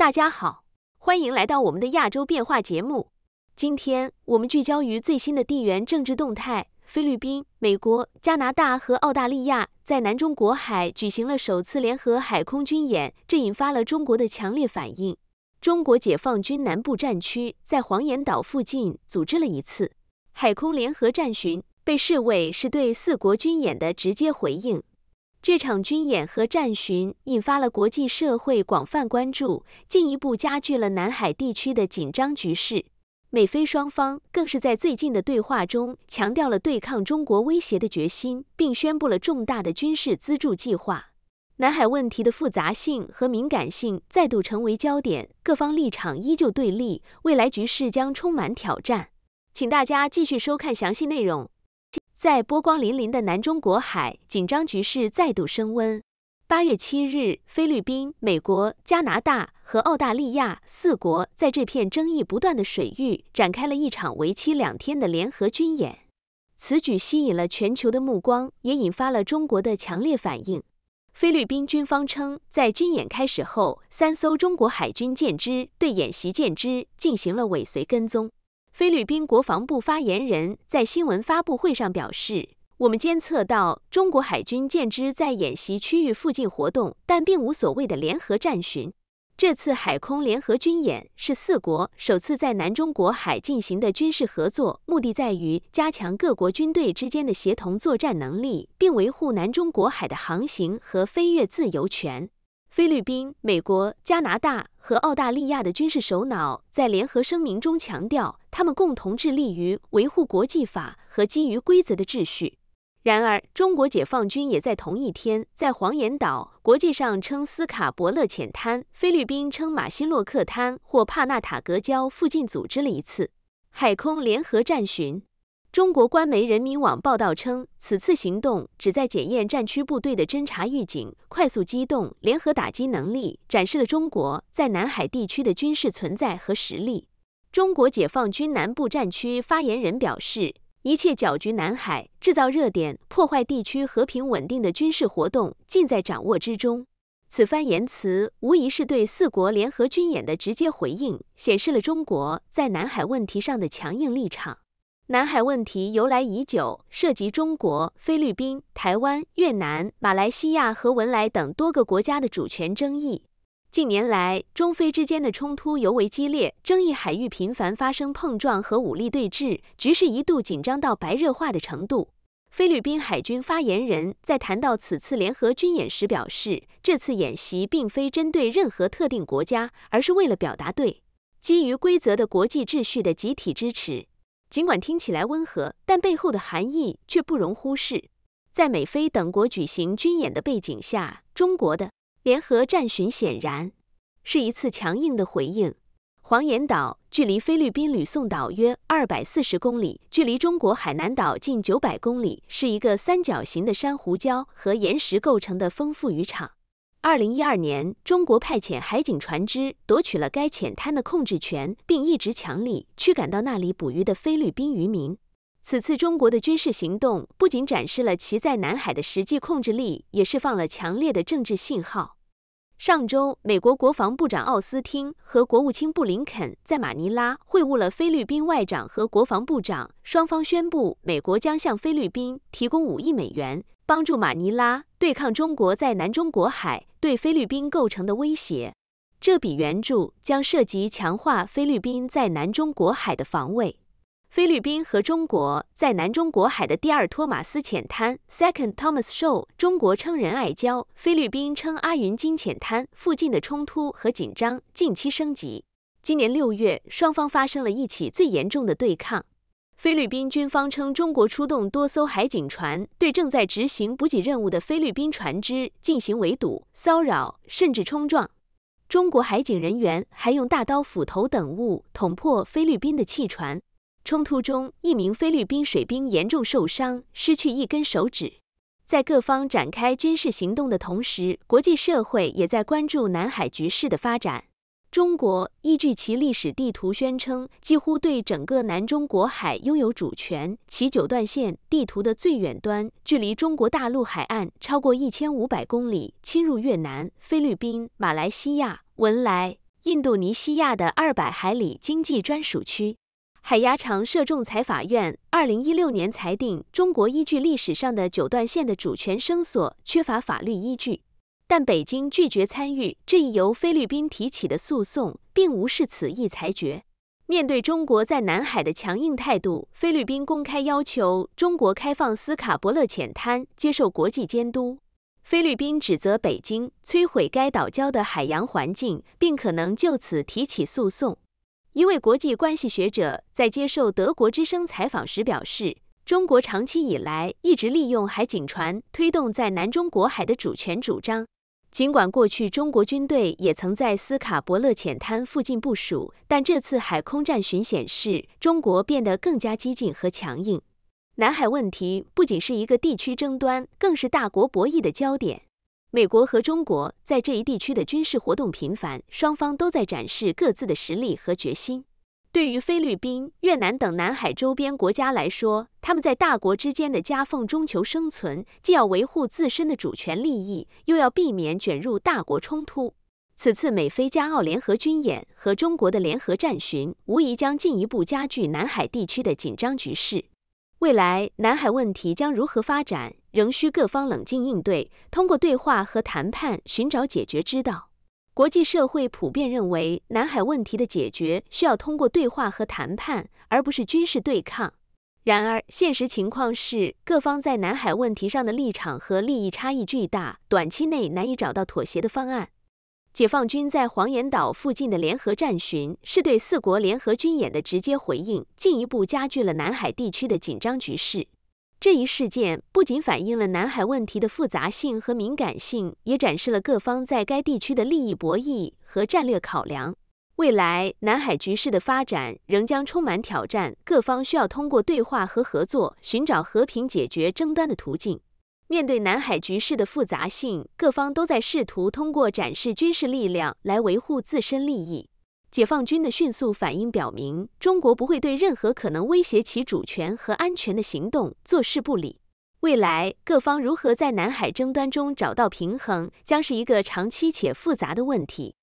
大家好，欢迎来到我们的亚洲变化节目。今天我们聚焦于最新的地缘政治动态。菲律宾、美国、加拿大和澳大利亚在南中国海举行了首次联合海空军演，这引发了中国的强烈反应。中国解放军南部战区在黄岩岛附近组织了一次海空联合战巡，被视为是对四国军演的直接回应。这场军演和战巡引发了国际社会广泛关注，进一步加剧了南海地区的紧张局势。美菲双方更是在最近的对话中强调了对抗中国威胁的决心，并宣布了重大的军事资助计划。南海问题的复杂性和敏感性再度成为焦点，各方立场依旧对立，未来局势将充满挑战。请大家继续收看详细内容。在波光粼粼的南中国海，紧张局势再度升温。8月7日，菲律宾、美国、加拿大和澳大利亚四国在这片争议不断的水域展开了一场为期两天的联合军演。此举吸引了全球的目光，也引发了中国的强烈反应。菲律宾军方称，在军演开始后，三艘中国海军舰只对演习舰只进行了尾随跟踪。菲律宾国防部发言人在新闻发布会上表示：“我们监测到中国海军舰只在演习区域附近活动，但并无所谓的联合战巡。这次海空联合军演是四国首次在南中国海进行的军事合作，目的在于加强各国军队之间的协同作战能力，并维护南中国海的航行和飞越自由权。”菲律宾、美国、加拿大和澳大利亚的军事首脑在联合声明中强调，他们共同致力于维护国际法和基于规则的秩序。然而，中国解放军也在同一天在黄岩岛（国际上称斯卡伯勒浅滩，菲律宾称马西洛克滩或帕纳塔格礁）附近组织了一次海空联合战巡。中国官媒人民网报道称，此次行动旨在检验战区部队的侦察预警、快速机动、联合打击能力，展示了中国在南海地区的军事存在和实力。中国解放军南部战区发言人表示，一切搅局南海、制造热点、破坏地区和平稳定的军事活动，尽在掌握之中。此番言辞无疑是对四国联合军演的直接回应，显示了中国在南海问题上的强硬立场。南海问题由来已久，涉及中国、菲律宾、台湾、越南、马来西亚和文莱等多个国家的主权争议。近年来，中菲之间的冲突尤为激烈，争议海域频繁发生碰撞和武力对峙，局势一度紧张到白热化的程度。菲律宾海军发言人在谈到此次联合军演时表示，这次演习并非针对任何特定国家，而是为了表达对基于规则的国际秩序的集体支持。尽管听起来温和，但背后的含义却不容忽视。在美菲等国举行军演的背景下，中国的联合战巡显然是一次强硬的回应。黄岩岛距离菲律宾吕宋岛约二百四十公里，距离中国海南岛近九百公里，是一个三角形的珊瑚礁和岩石构成的丰富渔场。二零一二年，中国派遣海警船只夺取了该浅滩的控制权，并一直强力驱赶到那里捕鱼的菲律宾渔民。此次中国的军事行动不仅展示了其在南海的实际控制力，也释放了强烈的政治信号。上周，美国国防部长奥斯汀和国务卿布林肯在马尼拉会晤了菲律宾外长和国防部长，双方宣布美国将向菲律宾提供五亿美元，帮助马尼拉对抗中国在南中国海。对菲律宾构成的威胁。这笔援助将涉及强化菲律宾在南中国海的防卫。菲律宾和中国在南中国海的第二托马斯浅滩 （Second Thomas s h o w 中国称仁爱礁，菲律宾称阿云金浅滩附近的冲突和紧张近期升级。今年六月，双方发生了一起最严重的对抗。菲律宾军方称，中国出动多艘海警船，对正在执行补给任务的菲律宾船只进行围堵、骚扰，甚至冲撞。中国海警人员还用大刀、斧头等物捅破菲律宾的汽船。冲突中，一名菲律宾水兵严重受伤，失去一根手指。在各方展开军事行动的同时，国际社会也在关注南海局势的发展。中国依据其历史地图宣称，几乎对整个南中国海拥有主权。其九段线地图的最远端距离中国大陆海岸超过一千五百公里，侵入越南、菲律宾、马来西亚、文莱、印度尼西亚的二百海里经济专属区。海牙常设仲裁法院二零一六年裁定，中国依据历史上的九段线的主权声索缺乏法律依据。但北京拒绝参与这一由菲律宾提起的诉讼，并无视此一裁决。面对中国在南海的强硬态度，菲律宾公开要求中国开放斯卡伯勒浅滩，接受国际监督。菲律宾指责北京摧毁该岛礁的海洋环境，并可能就此提起诉讼。一位国际关系学者在接受德国之声采访时表示，中国长期以来一直利用海警船推动在南中国海的主权主张。尽管过去中国军队也曾在斯卡伯勒浅滩附近部署，但这次海空战巡显示，中国变得更加激进和强硬。南海问题不仅是一个地区争端，更是大国博弈的焦点。美国和中国在这一地区的军事活动频繁，双方都在展示各自的实力和决心。对于菲律宾、越南等南海周边国家来说，他们在大国之间的夹缝中求生存，既要维护自身的主权利益，又要避免卷入大国冲突。此次美菲加澳联合军演和中国的联合战巡，无疑将进一步加剧南海地区的紧张局势。未来南海问题将如何发展，仍需各方冷静应对，通过对话和谈判寻找解决之道。国际社会普遍认为，南海问题的解决需要通过对话和谈判，而不是军事对抗。然而，现实情况是，各方在南海问题上的立场和利益差异巨大，短期内难以找到妥协的方案。解放军在黄岩岛附近的联合战巡，是对四国联合军演的直接回应，进一步加剧了南海地区的紧张局势。这一事件不仅反映了南海问题的复杂性和敏感性，也展示了各方在该地区的利益博弈和战略考量。未来，南海局势的发展仍将充满挑战，各方需要通过对话和合作，寻找和平解决争端的途径。面对南海局势的复杂性，各方都在试图通过展示军事力量来维护自身利益。解放军的迅速反应表明，中国不会对任何可能威胁其主权和安全的行动坐视不理。未来各方如何在南海争端中找到平衡，将是一个长期且复杂的问题。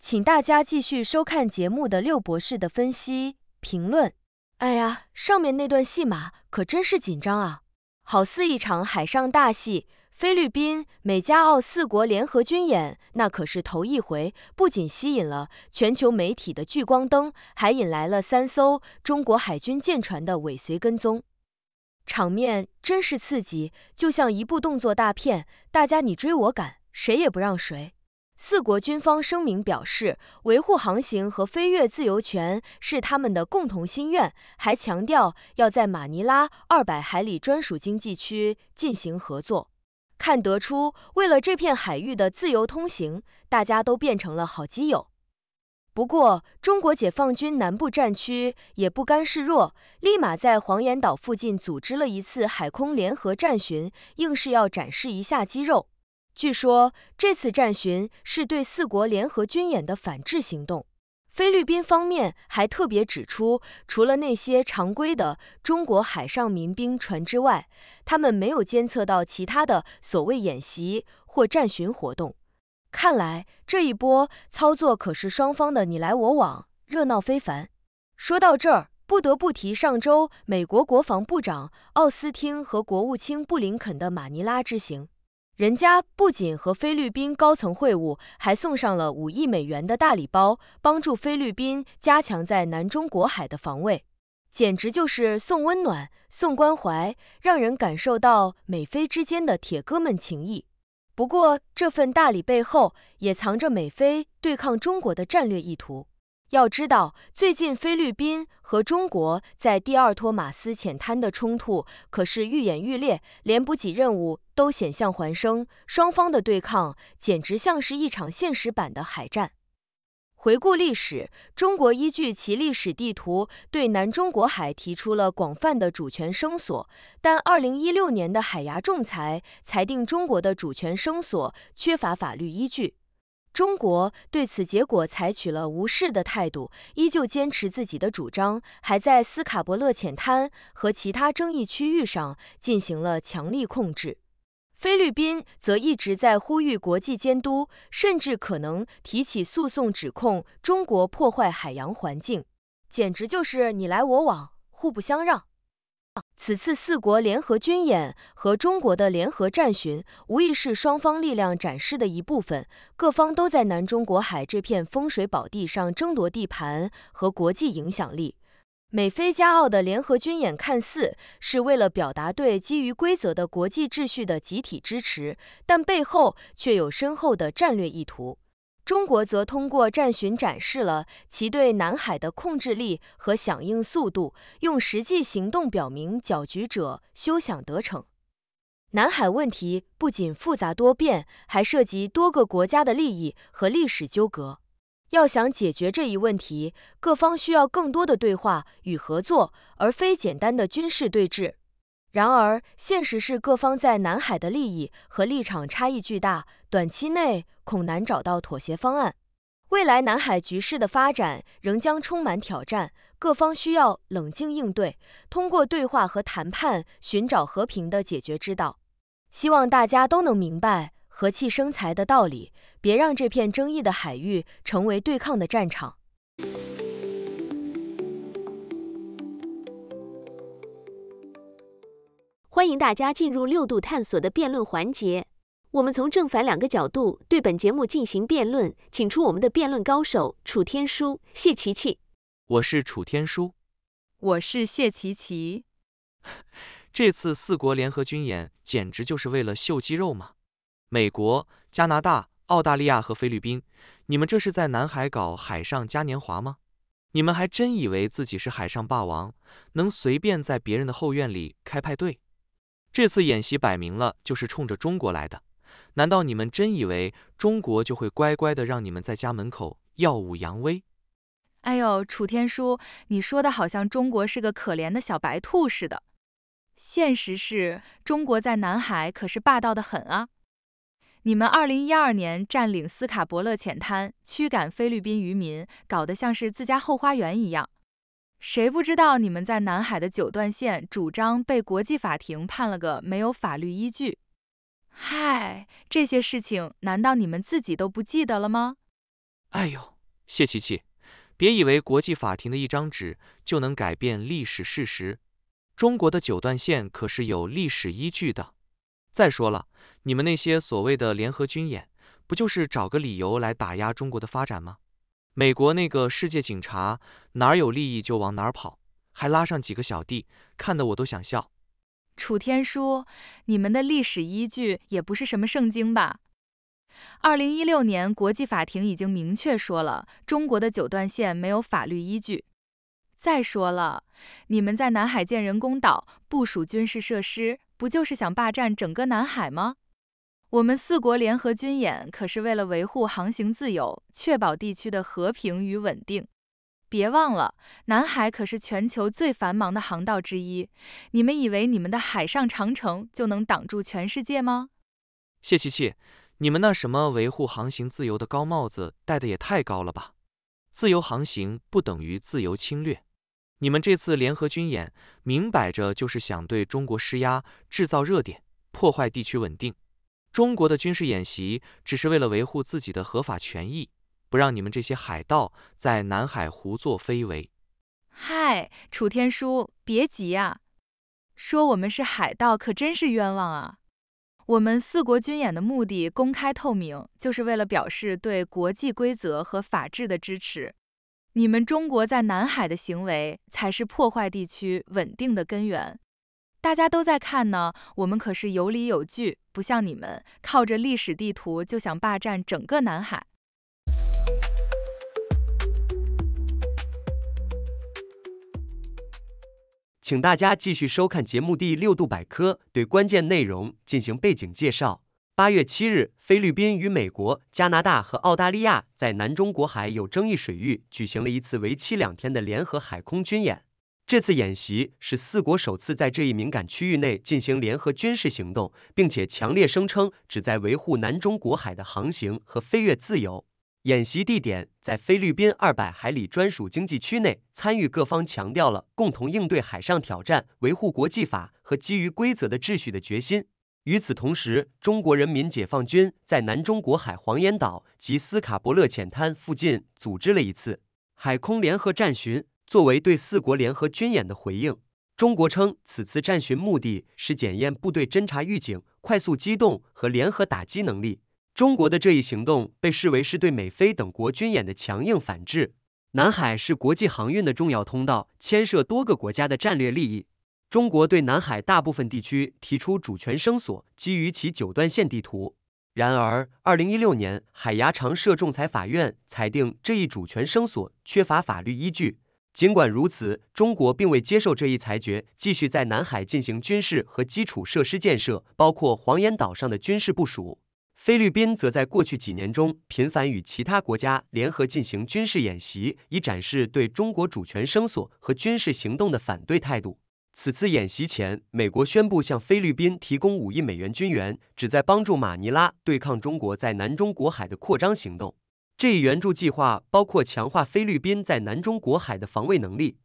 请大家继续收看节目的六博士的分析评论。哎呀，上面那段戏码可真是紧张啊，好似一场海上大戏。菲律宾、美加澳四国联合军演，那可是头一回，不仅吸引了全球媒体的聚光灯，还引来了三艘中国海军舰船的尾随跟踪，场面真是刺激，就像一部动作大片，大家你追我赶，谁也不让谁。四国军方声明表示，维护航行和飞越自由权是他们的共同心愿，还强调要在马尼拉二百海里专属经济区进行合作。看得出，为了这片海域的自由通行，大家都变成了好基友。不过，中国解放军南部战区也不甘示弱，立马在黄岩岛附近组织了一次海空联合战巡，硬是要展示一下肌肉。据说，这次战巡是对四国联合军演的反制行动。菲律宾方面还特别指出，除了那些常规的中国海上民兵船之外，他们没有监测到其他的所谓演习或战巡活动。看来这一波操作可是双方的你来我往，热闹非凡。说到这儿，不得不提上周美国国防部长奥斯汀和国务卿布林肯的马尼拉之行。人家不仅和菲律宾高层会晤，还送上了五亿美元的大礼包，帮助菲律宾加强在南中国海的防卫，简直就是送温暖、送关怀，让人感受到美菲之间的铁哥们情谊。不过，这份大礼背后也藏着美菲对抗中国的战略意图。要知道，最近菲律宾和中国在第二托马斯浅滩的冲突可是愈演愈烈，连补给任务都险象环生，双方的对抗简直像是一场现实版的海战。回顾历史，中国依据其历史地图对南中国海提出了广泛的主权声索，但二零一六年的海牙仲裁裁定中国的主权声索缺乏法律依据。中国对此结果采取了无视的态度，依旧坚持自己的主张，还在斯卡伯勒浅滩和其他争议区域上进行了强力控制。菲律宾则一直在呼吁国际监督，甚至可能提起诉讼指控中国破坏海洋环境，简直就是你来我往，互不相让。此次四国联合军演和中国的联合战巡，无疑是双方力量展示的一部分。各方都在南中国海这片风水宝地上争夺地盘和国际影响力。美菲加澳的联合军演看似是为了表达对基于规则的国际秩序的集体支持，但背后却有深厚的战略意图。中国则通过战巡展示了其对南海的控制力和响应速度，用实际行动表明搅局者休想得逞。南海问题不仅复杂多变，还涉及多个国家的利益和历史纠葛。要想解决这一问题，各方需要更多的对话与合作，而非简单的军事对峙。然而，现实是各方在南海的利益和立场差异巨大，短期内恐难找到妥协方案。未来南海局势的发展仍将充满挑战，各方需要冷静应对，通过对话和谈判寻找和平的解决之道。希望大家都能明白“和气生财”的道理，别让这片争议的海域成为对抗的战场。欢迎大家进入六度探索的辩论环节，我们从正反两个角度对本节目进行辩论，请出我们的辩论高手楚天舒、谢琪琪。我是楚天舒。我是谢琪琪。这次四国联合军演简直就是为了秀肌肉吗？美国、加拿大、澳大利亚和菲律宾，你们这是在南海搞海上嘉年华吗？你们还真以为自己是海上霸王，能随便在别人的后院里开派对？这次演习摆明了就是冲着中国来的，难道你们真以为中国就会乖乖的让你们在家门口耀武扬威？哎呦，楚天舒，你说的好像中国是个可怜的小白兔似的。现实是，中国在南海可是霸道的很啊。你们二零一二年占领斯卡伯勒浅滩，驱赶菲律宾渔民，搞得像是自家后花园一样。谁不知道你们在南海的九段线主张被国际法庭判了个没有法律依据？嗨，这些事情难道你们自己都不记得了吗？哎呦，谢琪琪，别以为国际法庭的一张纸就能改变历史事实。中国的九段线可是有历史依据的。再说了，你们那些所谓的联合军演，不就是找个理由来打压中国的发展吗？美国那个世界警察，哪有利益就往哪跑，还拉上几个小弟，看得我都想笑。楚天舒，你们的历史依据也不是什么圣经吧？二零一六年国际法庭已经明确说了，中国的九段线没有法律依据。再说了，你们在南海建人工岛，部署军事设施，不就是想霸占整个南海吗？我们四国联合军演，可是为了维护航行自由，确保地区的和平与稳定。别忘了，南海可是全球最繁忙的航道之一。你们以为你们的海上长城就能挡住全世界吗？谢琪琪，你们那什么维护航行自由的高帽子戴的也太高了吧！自由航行不等于自由侵略。你们这次联合军演，明摆着就是想对中国施压，制造热点，破坏地区稳定。中国的军事演习只是为了维护自己的合法权益，不让你们这些海盗在南海胡作非为。嗨，楚天舒，别急啊！说我们是海盗可真是冤枉啊！我们四国军演的目的公开透明，就是为了表示对国际规则和法治的支持。你们中国在南海的行为才是破坏地区稳定的根源。大家都在看呢，我们可是有理有据，不像你们靠着历史地图就想霸占整个南海。请大家继续收看节目第六度百科，对关键内容进行背景介绍。八月七日，菲律宾与美国、加拿大和澳大利亚在南中国海有争议水域举行了一次为期两天的联合海空军演。这次演习是四国首次在这一敏感区域内进行联合军事行动，并且强烈声称旨在维护南中国海的航行和飞越自由。演习地点在菲律宾二百海里专属经济区内，参与各方强调了共同应对海上挑战、维护国际法和基于规则的秩序的决心。与此同时，中国人民解放军在南中国海黄岩岛及斯卡伯勒浅滩附近组织了一次海空联合战巡。作为对四国联合军演的回应，中国称此次战巡目的是检验部队侦察预警、快速机动和联合打击能力。中国的这一行动被视为是对美菲等国军演的强硬反制。南海是国际航运的重要通道，牵涉多个国家的战略利益。中国对南海大部分地区提出主权声索，基于其九段线地图。然而，二零一六年海牙常设仲裁法院裁定这一主权声索缺乏法律依据。尽管如此，中国并未接受这一裁决，继续在南海进行军事和基础设施建设，包括黄岩岛上的军事部署。菲律宾则在过去几年中频繁与其他国家联合进行军事演习，以展示对中国主权声索和军事行动的反对态度。此次演习前，美国宣布向菲律宾提供五亿美元军援，旨在帮助马尼拉对抗中国在南中国海的扩张行动。这一援助计划包括强化菲律宾在南中国海的防卫能力。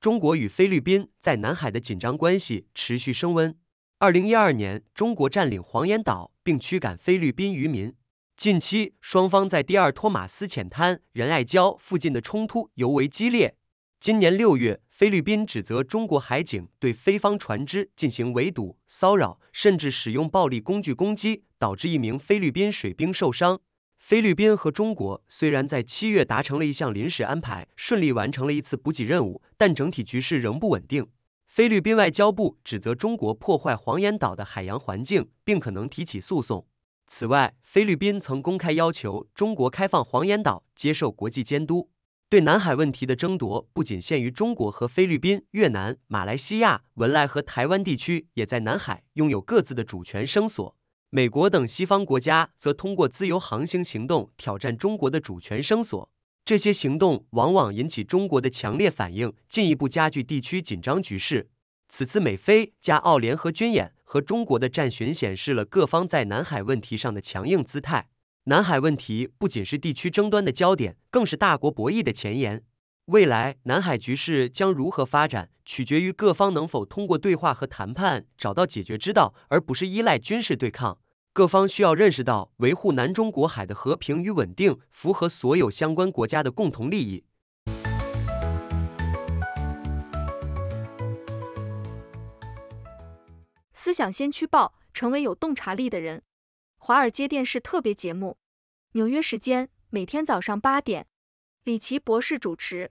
中国与菲律宾在南海的紧张关系持续升温。二零一二年，中国占领黄岩岛并驱赶菲律宾渔民。近期，双方在第二托马斯浅滩仁爱礁附近的冲突尤为激烈。今年六月，菲律宾指责中国海警对菲方船只进行围堵、骚扰，甚至使用暴力工具攻击，导致一名菲律宾水兵受伤。菲律宾和中国虽然在七月达成了一项临时安排，顺利完成了一次补给任务，但整体局势仍不稳定。菲律宾外交部指责中国破坏黄岩岛的海洋环境，并可能提起诉讼。此外，菲律宾曾公开要求中国开放黄岩岛，接受国际监督。对南海问题的争夺不仅限于中国和菲律宾、越南、马来西亚、文莱和台湾地区，也在南海拥有各自的主权声索。美国等西方国家则通过自由航行行动挑战中国的主权声索。这些行动往往引起中国的强烈反应，进一步加剧地区紧张局势。此次美菲加澳联合军演和中国的战巡显示了各方在南海问题上的强硬姿态。南海问题不仅是地区争端的焦点，更是大国博弈的前沿。未来南海局势将如何发展，取决于各方能否通过对话和谈判找到解决之道，而不是依赖军事对抗。各方需要认识到，维护南中国海的和平与稳定，符合所有相关国家的共同利益。思想先驱报，成为有洞察力的人。华尔街电视特别节目，纽约时间每天早上八点，李奇博士主持。